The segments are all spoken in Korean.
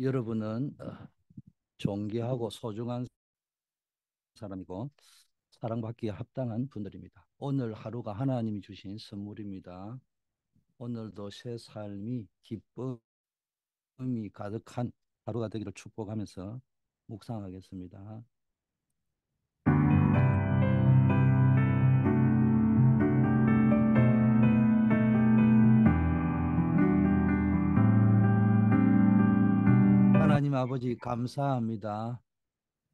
여러분은 어, 존귀하고 소중한 사람이고 사랑받기에 합당한 분들입니다. 오늘 하루가 하나님이 주신 선물입니다. 오늘도 새 삶이 기쁨이 가득한 하루가 되기를 축복하면서 묵상하겠습니다. 하나님 아버지 감사합니다.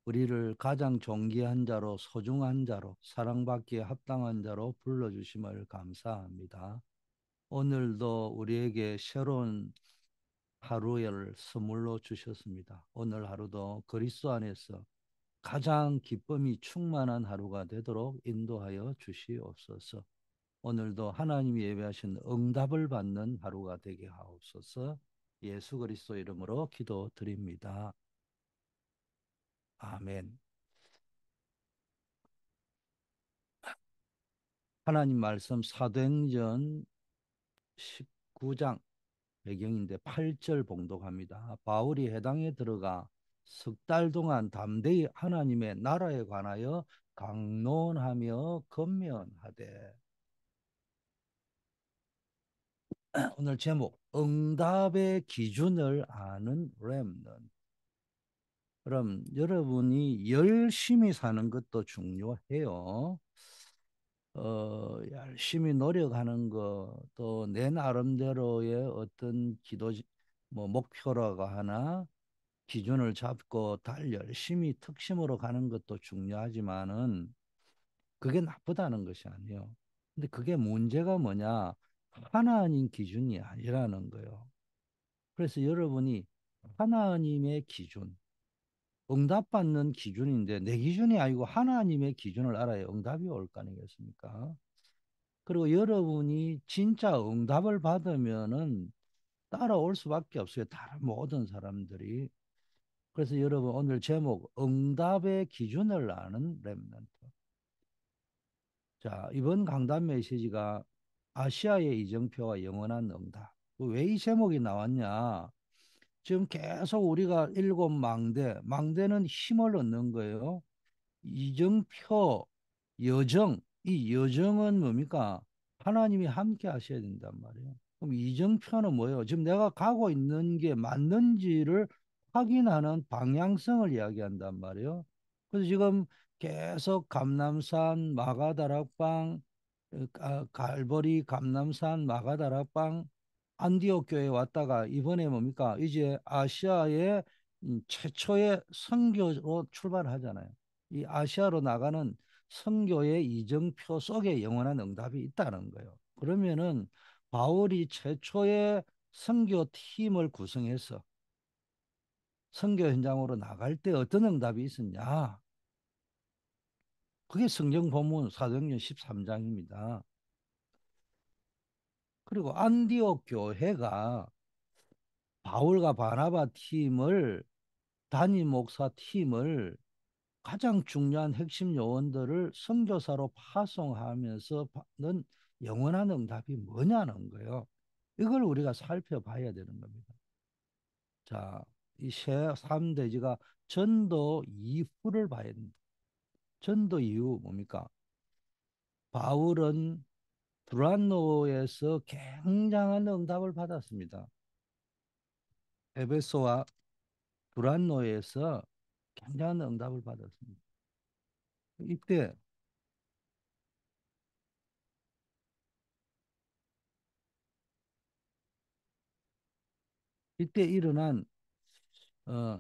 우리를 가장 존귀한 자로 소중한 자로 사랑받기에 합당한 자로 불러주심을 감사합니다. 오늘도 우리에게 새로운 하루를 선물로 주셨습니다. 오늘 하루도 그리스도 안에서 가장 기쁨이 충만한 하루가 되도록 인도하여 주시옵소서. 오늘도 하나님이 예배하신 응답을 받는 하루가 되게 하옵소서. 예수 그리스도 이름으로 기도드립니다. 아멘. 하나님 말씀 사도행전 19장 배경인데 8절 봉독합니다. 바울이 해당에 들어가 석 달 동안 담대히 하나님의 나라에 관하여 강론하며 건면하되 오늘 제목 응답의 기준을 아는 렘넌 그럼 여러분이 열심히 사는 것도 중요해요. 어, 열심히 노력하는 것, 또내 나름대로의 어떤 기도, 뭐, 목표라고 하나, 기준을 잡고 달 열심히 특심으로 가는 것도 중요하지만은, 그게 나쁘다는 것이 아니에요. 근데 그게 문제가 뭐냐? 하나님 기준이 아니라는 거예요. 그래서 여러분이 하나님의 기준, 응답받는 기준인데 내 기준이 아니고 하나님의 기준을 알아야 응답이 올 거 아니겠습니까? 그리고 여러분이 진짜 응답을 받으면은 따라올 수밖에 없어요. 다른 모든 사람들이. 그래서 여러분 오늘 제목 응답의 기준을 아는 랩런트. 자 이번 강단 메시지가 아시아의 이정표와 영원한 응답. 그 왜이 제목이 나왔냐? 지금 계속 우리가 일곱 망대, 망대는 힘을 얻는 거예요. 이정표, 여정, 이 여정은 뭡니까? 하나님이 함께 하셔야 된단 말이에요. 그럼 이정표는 뭐예요? 지금 내가 가고 있는 게 맞는지를 확인하는 방향성을 이야기한단 말이에요. 그래서 지금 계속 감남산, 마가다락방, 어, 갈보리, 감남산, 마가다라방 안디옥 교에 왔다가 이번에 뭡니까? 이제 아시아의 최초의 선교로 출발하잖아요. 이 아시아로 나가는 선교의 이정표 속에 영원한 응답이 있다는 거예요. 그러면은 바울이 최초의 선교 팀을 구성해서 선교 현장으로 나갈 때 어떤 응답이 있었냐? 그게 성경 본문 사도행전 13장입니다. 그리고 안디옥 교회가 바울과 바나바 팀을 단임 목사 팀을 가장 중요한 핵심 요원들을 선교사로 파송하면서는 영원한 응답이 뭐냐는 거예요. 이걸 우리가 살펴봐야 되는 겁니다. 자, 이 세, 3대지가 전도 이후를 봐야 됩니다. 전도 이후 뭡니까? 바울은 브란노에서 굉장한 응답을 받았습니다. 에베소와 브란노에서 굉장한 응답을 받았습니다. 이때 이때 일어난 어,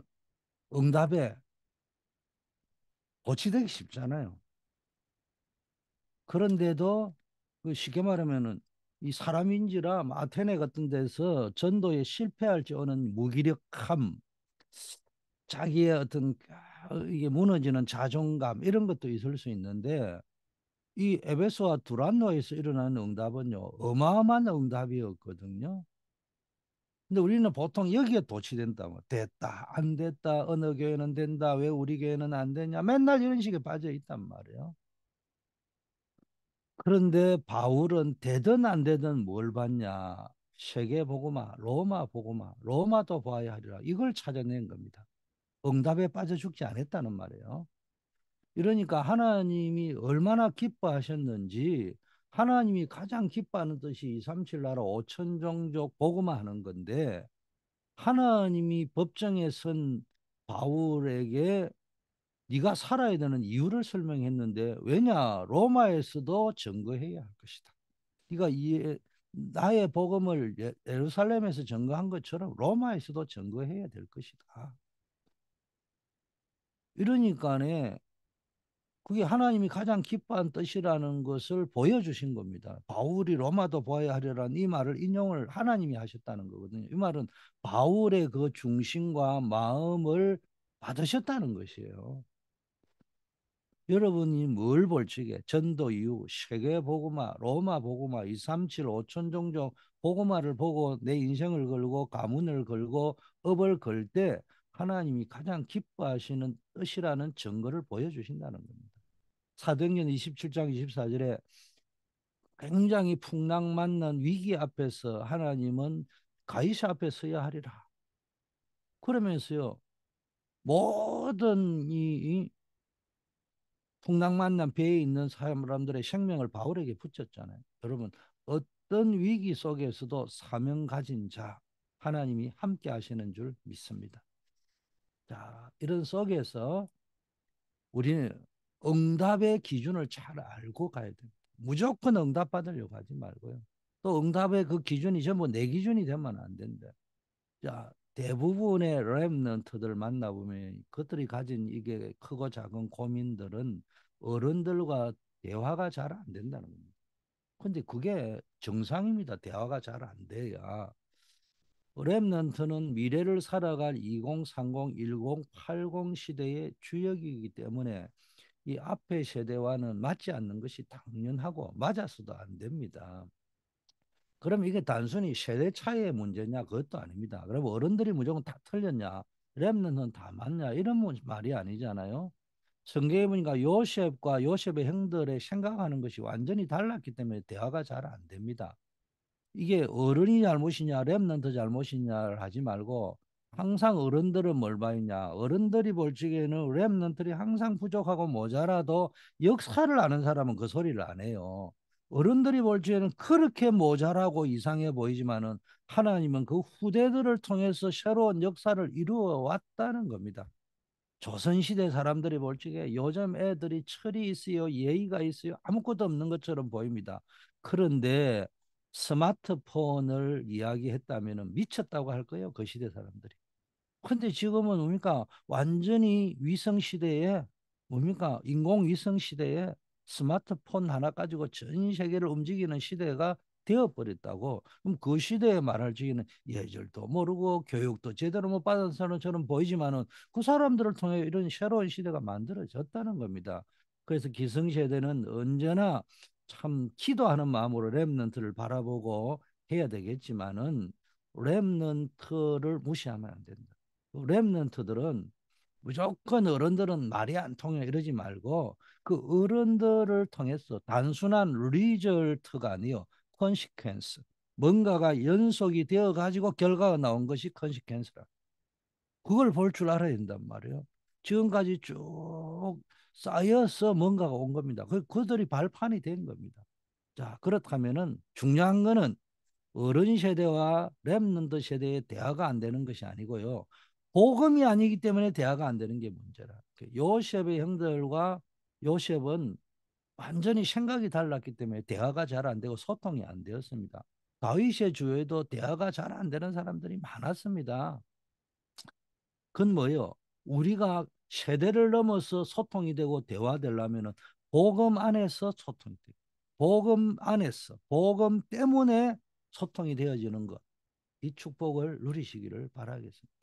응답에 고치되기 쉽잖아요. 그런데도 그 쉽게 말하면은 이 사람인지라 아테네 같은 데서 전도에 실패할지 오는 무기력함, 자기의 어떤 아, 이게 무너지는 자존감 이런 것도 있을 수 있는데 이 에베소와 두란노에서 일어난 응답은요 어마어마한 응답이었거든요. 근데 우리는 보통 여기에 도취된다. 뭐 됐다, 안 됐다, 어느 교회는 된다, 왜 우리 교회는 안 되냐. 맨날 이런 식에 빠져 있단 말이에요. 그런데 바울은 되든 안 되든 뭘 봤냐. 세계 보고마, 로마 보고마, 로마도 봐야 하리라. 이걸 찾아낸 겁니다. 응답에 빠져 죽지 않았다는 말이에요. 이러니까 하나님이 얼마나 기뻐하셨는지 하나님이 가장 기뻐하는 뜻이 237 나라 5천 종족 복음화 하는 건데 하나님이 법정에 선 바울에게 네가 살아야 되는 이유를 설명했는데 왜냐 로마에서도 증거해야 할 것이다. 네가 이 나의 복음을 예, 예루살렘에서 증거한 것처럼 로마에서도 증거해야 될 것이다. 이러니까 그게 하나님이 가장 기뻐한 뜻이라는 것을 보여주신 겁니다. 바울이 로마도 보아야 하려란 이 말을 인용을 하나님이 하셨다는 거거든요. 이 말은 바울의 그 중심과 마음을 받으셨다는 것이에요. 여러분이 뭘 볼지게 전도 이후 세계 보고마, 로마 보고마, 2, 3, 7, 5천 종종 보고마를 보고 내 인생을 걸고 가문을 걸고 업을 걸 때 하나님이 가장 기뻐하시는 뜻이라는 증거를 보여주신다는 겁니다. 사도행전 27장 24절에 굉장히 풍랑만난 위기 앞에서 하나님은 가이사 앞에 서야 하리라. 그러면서요. 모든 이 풍랑만난 배에 있는 사람들의 생명을 바울에게 붙였잖아요. 여러분 어떤 위기 속에서도 사명 가진 자 하나님이 함께 하시는 줄 믿습니다. 자 이런 속에서 우리는 응답의 기준을 잘 알고 가야 됩니다. 무조건 응답 받으려고 하지 말고요. 또 응답의 그 기준이 전부 내 기준이 되면 안 된다. 자, 대부분의 랩런트들 만나보면 그들이 가진 이게 크고 작은 고민들은 어른들과 대화가 잘 안 된다는 겁니다. 근데 그게 정상입니다. 대화가 잘 안 돼야. 랩런트는 미래를 살아갈 2030, 1080 시대의 주역이기 때문에 이앞의 세대와는 맞지 않는 것이 당연하고 맞아서도 안 됩니다. 그럼 이게 단순히 세대 차이의 문제냐 그것도 아닙니다. 그럼 어른들이 무조건 다 틀렸냐 랩런다 맞냐 이런 말이 아니잖아요. 성경에 보니까 요셉과 요셉의 형들의 생각하는 것이 완전히 달랐기 때문에 대화가 잘 안 됩니다. 이게 어른이 잘못이냐 랩런트 잘못이냐를 하지 말고 항상 어른들은 뭘 봐있냐 어른들이 볼 적에는 랩런트이 항상 부족하고 모자라도 역사를 아는 사람은 그 소리를 안 해요 어른들이 볼 적에는 그렇게 모자라고 이상해 보이지만은 하나님은 그 후대들을 통해서 새로운 역사를 이루어 왔다는 겁니다 조선시대 사람들이 볼 적에 요즘 애들이 철이 있어요 예의가 있어요 아무것도 없는 것처럼 보입니다 그런데 스마트폰을 이야기했다면 미쳤다고 할 거예요. 그 시대 사람들이. 근데 지금은 뭡니까 완전히 위성 시대에 뭡니까 인공위성 시대에 스마트폰 하나 가지고 전 세계를 움직이는 시대가 되어버렸다고 그럼 그 시대에 말할 지기는 예절도 모르고 교육도 제대로 못 받은 사람처럼 보이지만은 그 사람들을 통해 이런 새로운 시대가 만들어졌다는 겁니다. 그래서 기성세대는 언제나 참 기도하는 마음으로 랩런트를 바라보고 해야 되겠지만은 랩런트를 무시하면 안 된다. 랩넌트들은 무조건 어른들은 말이 안 통해 이러지 말고 그 어른들을 통해서 단순한 리절트가 아니요 컨시퀀스 뭔가가 연속이 되어 가지고 결과가 나온 것이 컨시퀀스라 그걸 볼 줄 알아야 된단 말이에요 지금까지 쭉 쌓여서 뭔가가 온 겁니다 그, 그들이 발판이 된 겁니다 자 그렇다면은 중요한 거는 어른 세대와 랩넌드 세대의 대화가 안 되는 것이 아니고요 복음이 아니기 때문에 대화가 안 되는 게 문제라. 그 요셉의 형들과 요셉은 완전히 생각이 달랐기 때문에 대화가 잘 안 되고 소통이 안 되었습니다. 다윗의 주에도 대화가 잘 안 되는 사람들이 많았습니다. 그건 뭐요? 우리가 세대를 넘어서 소통이 되고 대화되려면 복음 안에서 소통이 돼요. 복음 안에서 복음 때문에 소통이 되어지는 것. 이 축복을 누리시기를 바라겠습니다.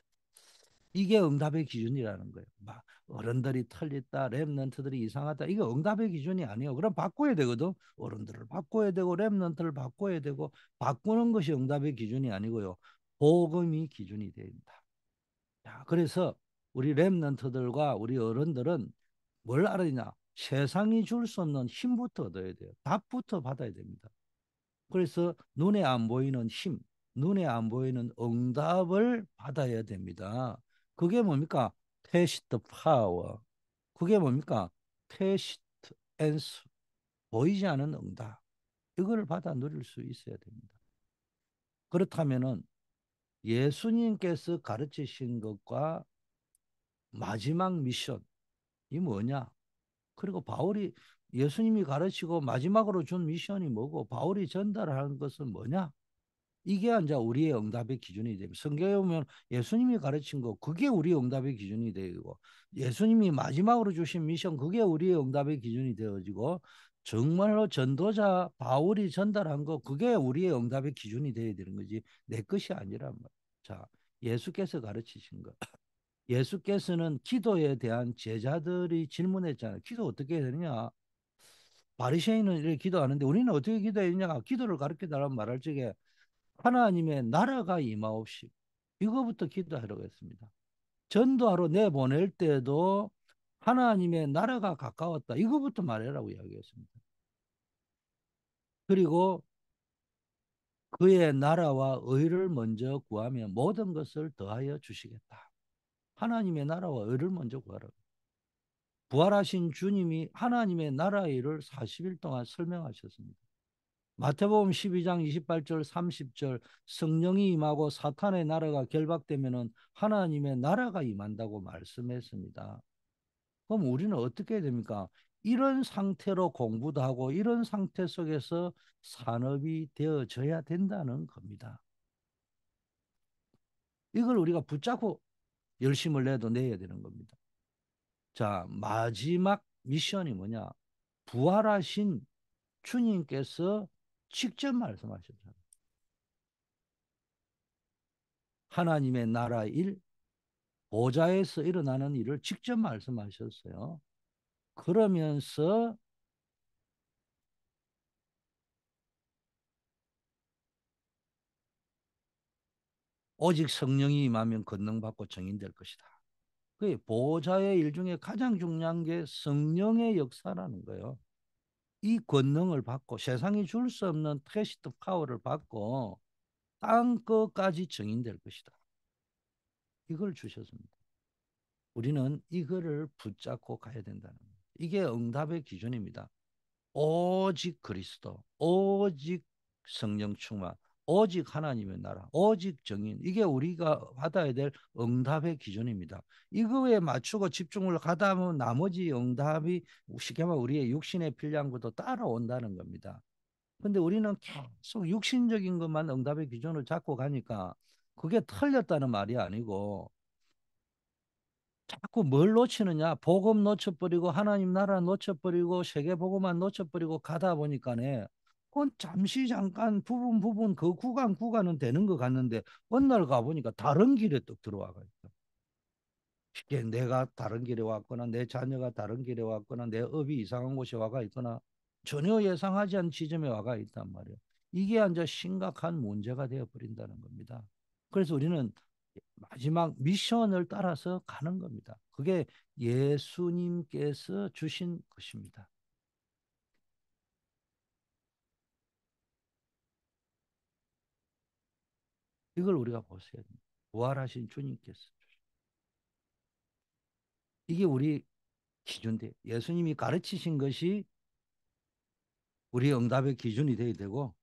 이게 응답의 기준이라는 거예요. 막 어른들이 털렸다, 랩런트들이 이상하다. 이게 응답의 기준이 아니에요. 그럼 바꿔야 되거든. 어른들을 바꿔야 되고 랩런트를 바꿔야 되고 바꾸는 것이 응답의 기준이 아니고요. 복음이 기준이 됩니다. 자, 그래서 우리 랩런트들과 우리 어른들은 뭘 알아야 되냐? 세상이 줄 수 없는 힘부터 얻어야 돼요. 답부터 받아야 됩니다. 그래서 눈에 안 보이는 힘, 눈에 안 보이는 응답을 받아야 됩니다. 그게 뭡니까? 테스트 파워. 그게 뭡니까? 테스트 앤스. 보이지 않은 응답. 이걸 받아 누릴 수 있어야 됩니다. 그렇다면은 예수님께서 가르치신 것과 마지막 미션이 뭐냐? 그리고 바울이 예수님이 가르치고 마지막으로 준 미션이 뭐고 바울이 전달하는 것은 뭐냐? 이게 이제 우리의 응답의 기준이 됩니다. 성경에 보면 예수님이 가르친 거 그게 우리의 응답의 기준이 되고 예수님이 마지막으로 주신 미션 그게 우리의 응답의 기준이 되어지고 정말로 전도자 바울이 전달한 거 그게 우리의 응답의 기준이 되어야 되는 거지 내 것이 아니란 말이야. 자 예수께서 가르치신 거. 예수께서는 기도에 대한 제자들이 질문했잖아요. 기도 어떻게 해야 되느냐? 바리새인은 이렇게 기도하는데 우리는 어떻게 기도해야 되냐? 기도를 가르쳐 달라고 말할 적에 하나님의 나라가 임하옵시 이거부터 기도하려고 했습니다. 전도하러 내보낼 때도 하나님의 나라가 가까웠다. 이거부터 말해라고 이야기했습니다. 그리고 그의 나라와 의를 먼저 구하며 모든 것을 더하여 주시겠다. 하나님의 나라와 의를 먼저 구하라. 부활하신 주님이 하나님의 나라 일을 40일 동안 설명하셨습니다. 마태복음 12장 28절 30절 성령이 임하고 사탄의 나라가 결박되면은 하나님의 나라가 임한다고 말씀했습니다. 그럼 우리는 어떻게 해야 됩니까? 이런 상태로 공부도 하고 이런 상태 속에서 산업이 되어져야 된다는 겁니다. 이걸 우리가 붙잡고 열심을 내도 내야 되는 겁니다. 자, 마지막 미션이 뭐냐? 부활하신 주님께서 직접 말씀하셨잖아요. 하나님의 나라 일, 보좌에서 일어나는 일을 직접 말씀하셨어요. 그러면서 오직 성령이 임하면 권능받고 정인될 것이다. 그보호의일 중에 가장 중요한 게 성령의 역사라는 거예요. 이 권능을 받고 세상이 줄 수 없는 테스트 파워를 받고 땅 끝까지 증인될 것이다. 이걸 주셨습니다. 우리는 이거를 붙잡고 가야 된다는 거예요. 이게 응답의 기준입니다. 오직 그리스도, 오직 성령 충만, 오직 하나님의 나라, 오직 정인. 이게 우리가 받아야 될 응답의 기준입니다. 이거에 맞추고 집중을 가다 보면 나머지 응답이 쉽게 말하면 우리의 육신의 필량구도 따라온다는 겁니다. 근데 우리는 계속 육신적인 것만 응답의 기준을 잡고 가니까 그게 틀렸다는 말이 아니고 자꾸 뭘 놓치느냐 복음 놓쳐버리고 하나님 나라 놓쳐버리고 세계 복음만 놓쳐버리고 가다 보니까네 그건 잠시 잠깐 부분 부분 그 구간 구간은 되는 것 같는데 어느 날 가보니까 다른 길에 떡 들어와가지고 쉽게 내가 다른 길에 왔거나 내 자녀가 다른 길에 왔거나 내 업이 이상한 곳에 와가 있거나 전혀 예상하지 않은 지점에 와가 있단 말이에요. 이게 이제 심각한 문제가 되어버린다는 겁니다. 그래서 우리는 마지막 미션을 따라서 가는 겁니다. 그게 예수님께서 주신 것입니다. 이걸 우리가 보셔야 됩니 부활하신 주님께서 이게 우리 기준돼. 예수님이 가르치신 것이 우리 응답의 기준이 돼야 되고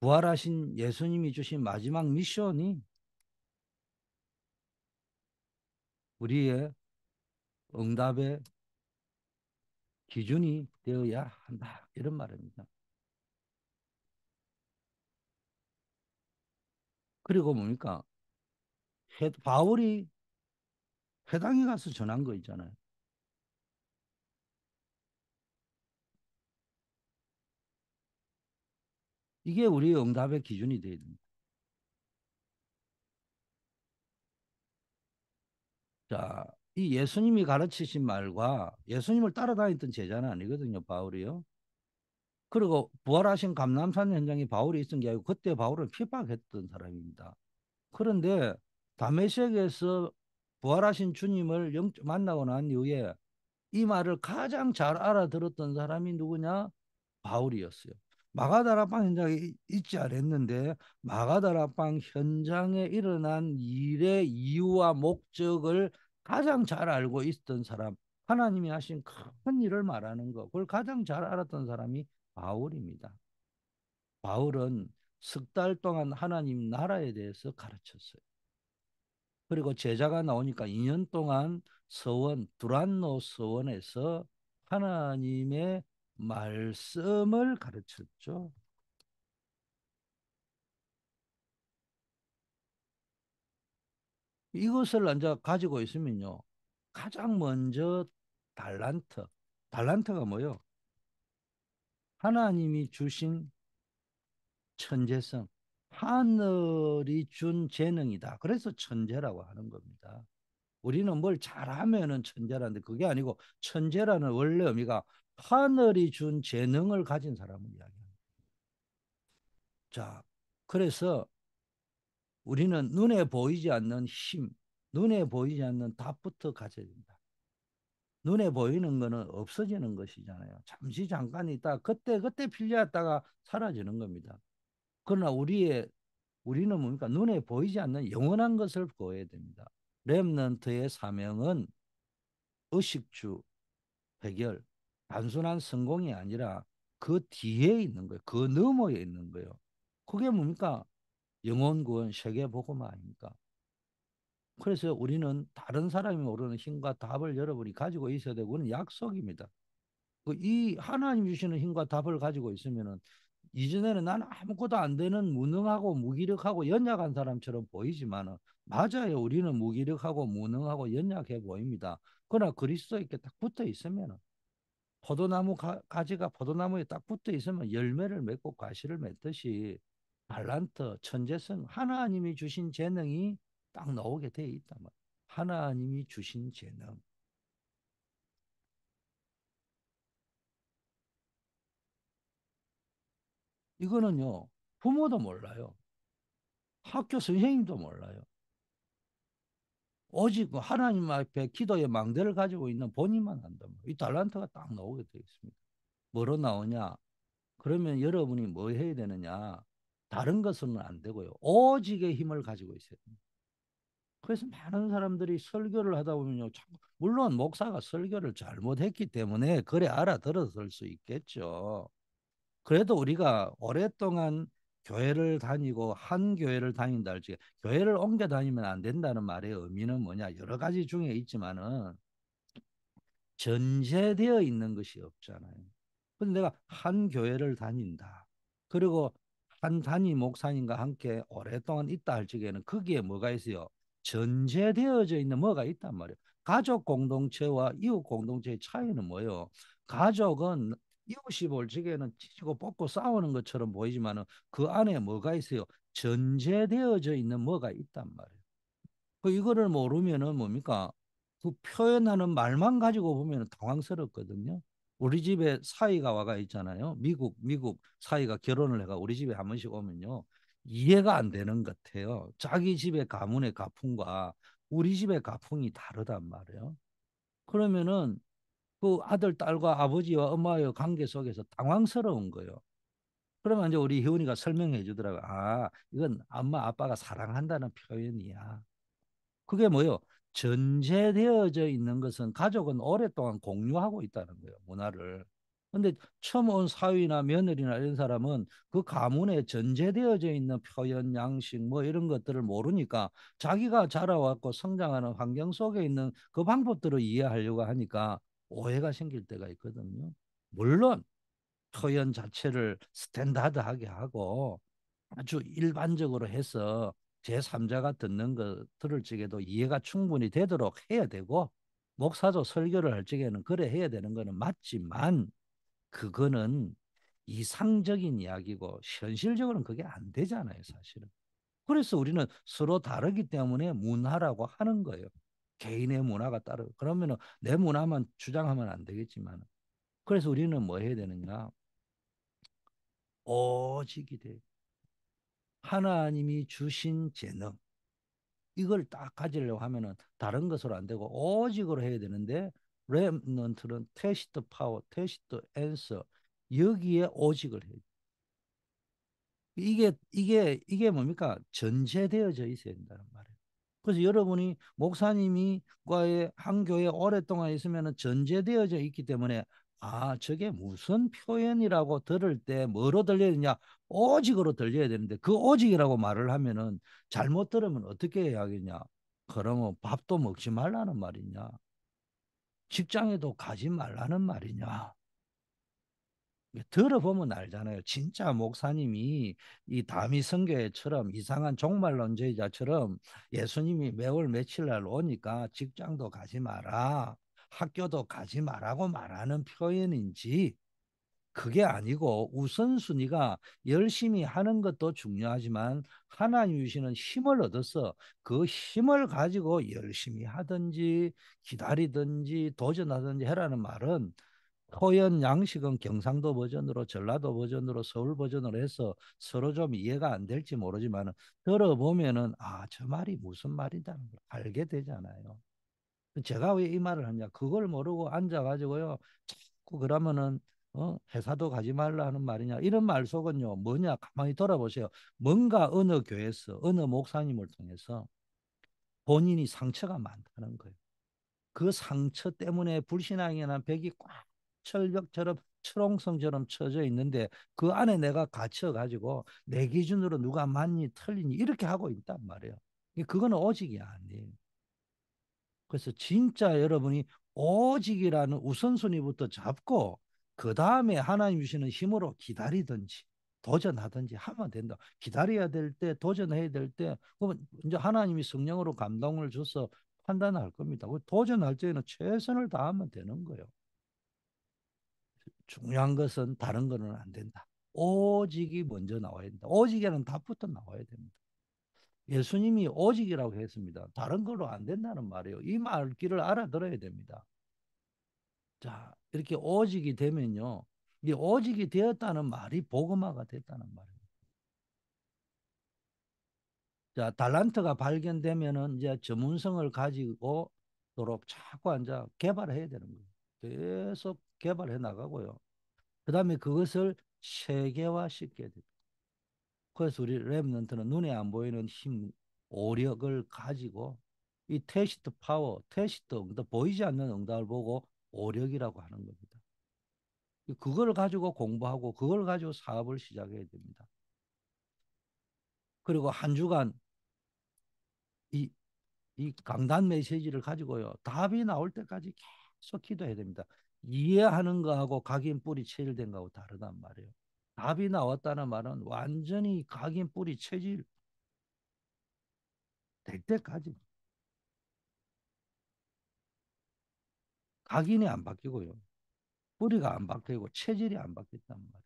부활하신 예수님이 주신 마지막 미션이 우리의 응답의 기준이 되어야 한다. 이런 말입니다. 그리고 뭡니까? 바울이 회당에 가서 전한 거 있잖아요. 이게 우리 응답의 기준이 되어야 됩니다. 자, 이 예수님이 가르치신 말과 예수님을 따라다녔던 제자는 아니거든요, 바울이요. 그리고 부활하신 감남산 현장에 바울이 있던 게 아니고 그때 바울을 핍박했던 사람입니다. 그런데 다메섹에서 부활하신 주님을 영, 만나고 난 이후에 이 말을 가장 잘 알아들었던 사람이 누구냐? 바울이었어요. 마가다라방 현장에 있지 않았는데 마가다라방 현장에 일어난 일의 이유와 목적을 가장 잘 알고 있던 사람, 하나님이 하신 큰 일을 말하는 거, 그걸 가장 잘 알았던 사람이 바울입니다. 바울은 석 달 동안 하나님 나라에 대해서 가르쳤어요. 그리고 제자가 나오니까 2년 동안 서원, 두란노 서원에서 하나님의 말씀을 가르쳤죠. 이것을 이제 가지고 있으면요. 가장 먼저 달란트. 달란트가 뭐요? 하나님이 주신 천재성. 하늘이 준 재능이다. 그래서 천재라고 하는 겁니다. 우리는 뭘잘하면 천재라는데 그게 아니고 천재라는 원래 의미가 하늘이 준 재능을 가진 사람을 이야기합니다. 자, 그래서 우리는 눈에 보이지 않는 힘, 눈에 보이지 않는 답부터 가져야 된다. 눈에 보이는 거는 없어지는 것이잖아요. 잠시 잠깐 있다 그때 그때 필요했다가 사라지는 겁니다. 그러나 우리의 우리는 뭡니까 눈에 보이지 않는 영원한 것을 보여야 됩니다. 렘넌트의 사명은 의식주 해결 단순한 성공이 아니라 그 뒤에 있는 거예요. 그 너머에 있는 거예요. 그게 뭡니까 영혼구원 세계복음 아닙니까? 그래서 우리는 다른 사람이 모르는 힘과 답을 여러분이 가지고 있어야 되고 그는 약속입니다. 그 이 하나님 주시는 힘과 답을 가지고 있으면 이전에는 나 아무것도 안 되는 무능하고 무기력하고 연약한 사람처럼 보이지만 맞아요. 우리는 무기력하고 무능하고 연약해 보입니다. 그러나 그리스도에게 딱 붙어 있으면 포도나무 가, 지가 포도나무에 딱 붙어 있으면 열매를 맺고 과실을 맺듯이 발란트, 천재성, 하나님이 주신 재능이 딱 나오게 돼있다면 하나님이 주신 재능. 이거는요, 부모도 몰라요. 학교 선생님도 몰라요. 오직 그 하나님 앞에 기도의 망대를 가지고 있는 본인만 한다면 이 달란트가 딱 나오게 되어 있습니다. 뭐로 나오냐? 그러면 여러분이 뭐 해야 되느냐? 다른 것은 안 되고요. 오직의 힘을 가지고 있어야 됩니다. 그래서 많은 사람들이 설교를 하다 보면요. 물론 목사가 설교를 잘못했기 때문에 그래 알아들었을 수 있겠죠. 그래도 우리가 오랫동안 교회를 다니고 한 교회를 다닌다 할지 교회를 옮겨 다니면 안 된다는 말의 의미는 뭐냐 여러 가지 중에 있지만은 전제되어 있는 것이 없잖아요. 근데 내가 한 교회를 다닌다. 그리고 한 단위 목사님과 함께 오랫동안 있다 할 적에는 거기에 뭐가 있어요? 전제되어져 있는 뭐가 있단 말이에요. 가족 공동체와 이웃 공동체의 차이는 뭐예요? 가족은 이웃이 볼 적에는 치고 뽑고 싸우는 것처럼 보이지만 그 안에 뭐가 있어요? 전제되어져 있는 뭐가 있단 말이에요. 그 이거를 모르면 뭡니까? 그 표현하는 말만 가지고 보면 당황스럽거든요. 우리 집에 사이가 와가 있잖아요. 미국 미국 사이가 결혼을 해가 우리 집에 한 번씩 오면요. 이해가 안 되는 것 같아요. 자기 집의 가문의 가풍과 우리 집의 가풍이 다르단 말이에요. 그러면은 그 아들 딸과 아버지와 엄마의 관계 속에서 당황스러운 거예요. 그러면 이제 우리 혜원이가 설명해 주더라고. 아, 이건 엄마 아빠가 사랑한다는 표현이야. 그게 뭐요? 전제되어져 있는 것은 가족은 오랫동안 공유하고 있다는 거예요, 문화를. 근데 처음 온 사위나 며느리나 이런 사람은 그 가문에 전제되어져 있는 표현, 양식 뭐 이런 것들을 모르니까 자기가 자라왔고 성장하는 환경 속에 있는 그 방법들을 이해하려고 하니까 오해가 생길 때가 있거든요. 물론 표현 자체를 스탠다드하게 하고 아주 일반적으로 해서 제3자가 듣는 것 들을 적에도 이해가 충분히 되도록 해야 되고 목사도 설교를 할 적에는 그래 해야 되는 것은 맞지만 그거는 이상적인 이야기고 현실적으로는 그게 안 되잖아요 사실은 그래서 우리는 서로 다르기 때문에 문화라고 하는 거예요 개인의 문화가 따르 그러면 내 문화만 주장하면 안 되겠지만 그래서 우리는 뭐 해야 되느냐 오직이 돼 하나님이 주신 재능 이걸 딱 가지려고 하면은 다른 것으로 안 되고 오직으로 해야 되는데 레넌트는 테스트 파워, 테스트 앤서 여기에 오직을 해요. 이게 이게 이게 뭡니까 전제되어져 있어야 된다는 말이에요. 그래서 여러분이 목사님이과의 한 교회 오랫동안 있으면 전제되어져 있기 때문에 아 저게 무슨 표현이라고 들을 때 뭐로 들려야 되냐 오직으로 들려야 되는데 그 오직이라고 말을 하면은 잘못 들으면 어떻게 해야겠냐 그러면 밥도 먹지 말라는 말이냐 직장에도 가지 말라는 말이냐 들어보면 알잖아요. 진짜 목사님이 이 다미 성교회처럼 이상한 종말론제자처럼 예수님이 매월 며칠 날 오니까 직장도 가지 마라. 학교도 가지 말라고 말하는 표현인지 그게 아니고 우선순위가 열심히 하는 것도 중요하지만 하나님 주시는 힘을 얻어서 그 힘을 가지고 열심히 하든지 기다리든지 도전하든지 해라는 말은 표현 양식은 경상도 버전으로 전라도 버전으로 서울 버전으로 해서 서로 좀 이해가 안 될지 모르지만 들어보면은 아 저 말이 무슨 말이다 는걸 알게 되잖아요. 그 제가 왜 이 말을 하냐? 그걸 모르고 앉아가지고요. 자꾸 그러면은 어? 회사도 가지 말라 하는 말이냐 이런 말 속은요 뭐냐 가만히 돌아보세요 뭔가 어느 교회에서 어느 목사님을 통해서 본인이 상처가 많다는 거예요 그 상처 때문에 불신앙이나 벽이 꽉 철벽처럼 철옹성처럼 쳐져 있는데 그 안에 내가 갇혀가지고 내 기준으로 누가 맞니 틀리니 이렇게 하고 있단 말이에요 그거는 오직이 아니에요 그래서 진짜 여러분이 오직이라는 우선순위부터 잡고 그 다음에 하나님 주시는 힘으로 기다리든지 도전하든지 하면 된다. 기다려야 될 때, 도전해야 될 때, 그러면 이제 하나님이 성령으로 감동을 줘서 판단할 겁니다. 그 도전할 때에는 최선을 다하면 되는 거예요. 중요한 것은 다른 거는 안 된다. 오직이 먼저 나와야 된다. 오직에는 답부터 나와야 됩니다. 예수님이 오직이라고 했습니다. 다른 걸로 안 된다는 말이에요. 이 말귀를 알아들어야 됩니다. 자, 이렇게 오직이 되면요. 이 오직이 되었다는 말이 복음화가 됐다는 말이에요. 자, 달란트가 발견되면은 이제 전문성을 가지고 도록 자꾸 앉아 개발해야 되는 거예요. 계속 개발해 나가고요. 그 다음에 그것을 세계화 시켜야 됩니다. 그래서 우리 랩넌트는 눈에 안 보이는 힘, 오력을 가지고 이 테스트 파워, 테스트 응답, 보이지 않는 응답을 보고 오력이라고 하는 겁니다. 그걸 가지고 공부하고 그걸 가지고 사업을 시작해야 됩니다. 그리고 한 주간 이, 이 강단 메시지를 가지고요. 답이 나올 때까지 계속 기도해야 됩니다. 이해하는 거하고 각인 뿌리 체일된 거하고 다르단 말이에요. 답이 나왔다는 말은 완전히 각인 뿌리 체질 될 때까지 각인이 안 바뀌고요. 뿌리가 안 바뀌고 체질이 안 바뀌었단 말이에요.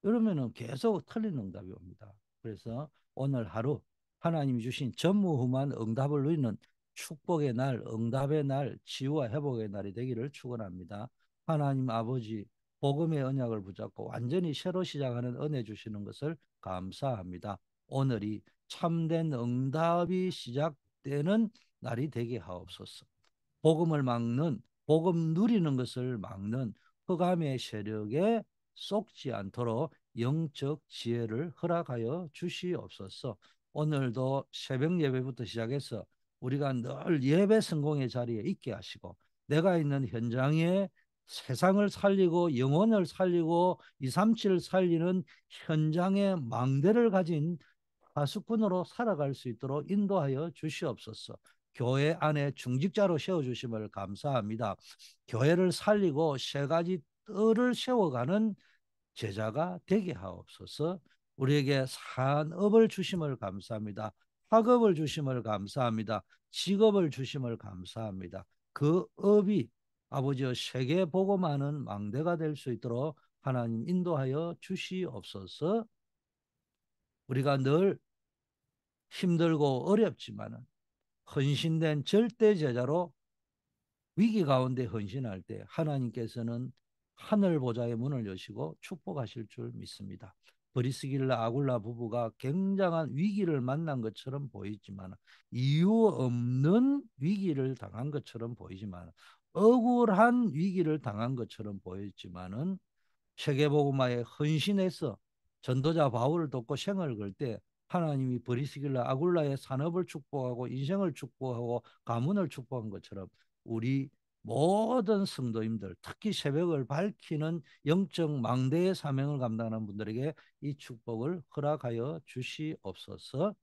그러면은 계속 틀린 응답이 옵니다. 그래서 오늘 하루 하나님이 주신 전무후만 응답을 누리는 축복의 날, 응답의 날, 치유와 회복의 날이 되기를 축원합니다. 하나님 아버지 복음의 언약을 붙잡고 완전히 새로 시작하는 은혜 주시는 것을 감사합니다. 오늘이 참된 응답이 시작되는 날이 되게 하옵소서. 복음을 막는 복음 누리는 것을 막는 흑암의 세력에 속지 않도록 영적 지혜를 허락하여 주시옵소서. 오늘도 새벽 예배부터 시작해서 우리가 늘 예배 성공의 자리에 있게 하시고 내가 있는 현장에 세상을 살리고 영혼을 살리고 이삼칠을 살리는 현장의 망대를 가진 파수꾼으로 살아갈 수 있도록 인도하여 주시옵소서. 교회 안에 중직자로 세워주심을 감사합니다. 교회를 살리고 세 가지 뜰을 세워가는 제자가 되게 하옵소서. 우리에게 산업을 주심을 감사합니다. 학업을 주심을 감사합니다. 직업을 주심을 감사합니다. 그 업이 아버지여 세계 보고만은 망대가 될 수 있도록 하나님 인도하여 주시옵소서. 우리가 늘 힘들고 어렵지만 헌신된 절대 제자로 위기 가운데 헌신할 때 하나님께서는 하늘 보좌의 문을 여시고 축복하실 줄 믿습니다. 버리스길라 아굴라 부부가 굉장한 위기를 만난 것처럼 보이지만 이유 없는 위기를 당한 것처럼 보이지만 억울한 위기를 당한 것처럼 보였지만은 세계복음화에 헌신해서 전도자 바울을 돕고 생을 걸 때 하나님이 버리스길라 아굴라의 산업을 축복하고 인생을 축복하고 가문을 축복한 것처럼 우리 모든 성도님들 특히 새벽을 밝히는 영적 망대의 사명을 감당하는 분들에게 이 축복을 허락하여 주시옵소서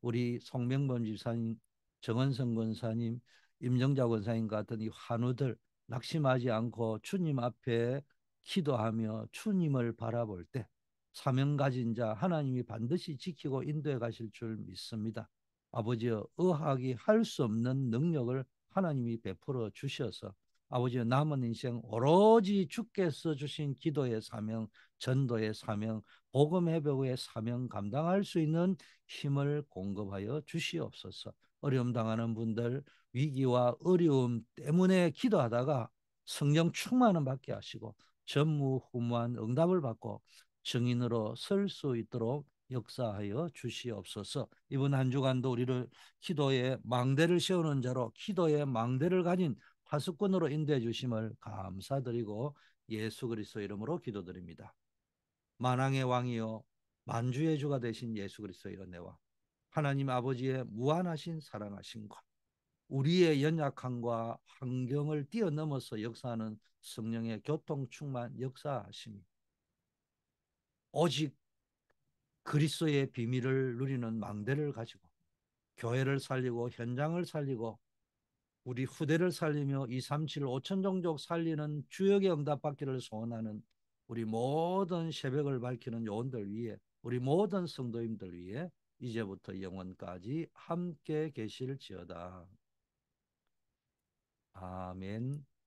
우리 송명범 집사님 정원성 권사님 임정자 권사님 같은 이 환우들 낙심하지 않고 주님 앞에 기도하며 주님을 바라볼 때 사명 가진 자 하나님이 반드시 지키고 인도해 가실 줄 믿습니다. 아버지여 의학이 할 수 없는 능력을 하나님이 베풀어 주셔서 아버지여 남은 인생 오로지 주께서 주신 기도의 사명, 전도의 사명, 복음 회복의 사명 감당할 수 있는 힘을 공급하여 주시옵소서. 어려움 당하는 분들 위기와 어려움 때문에 기도하다가 성령 충만을 받게 하시고 전무후무한 응답을 받고 증인으로 설 수 있도록 역사하여 주시옵소서. 이번 한 주간도 우리를 기도의 망대를 세우는 자로 기도의 망대를 가진 파수꾼으로 인도해 주심을 감사드리고 예수 그리스도 이름으로 기도드립니다. 만왕의 왕이요 만주의 주가 되신 예수 그리스도의 은혜와 하나님 아버지의 무한하신 사랑하심과 우리의 연약함과 환경을 뛰어넘어서 역사하는 성령의 교통 충만 역사하심이 오직 그리스도의 비밀을 누리는 망대를 가지고 교회를 살리고 현장을 살리고 우리 후대를 살리며 2, 3, 7, 5천 종족 살리는 주역의 응답받기를 소원하는 우리 모든 새벽을 밝히는 요원들 위해 우리 모든 성도님들 위해 이제부터 영원까지 함께 계실지어다. 아멘.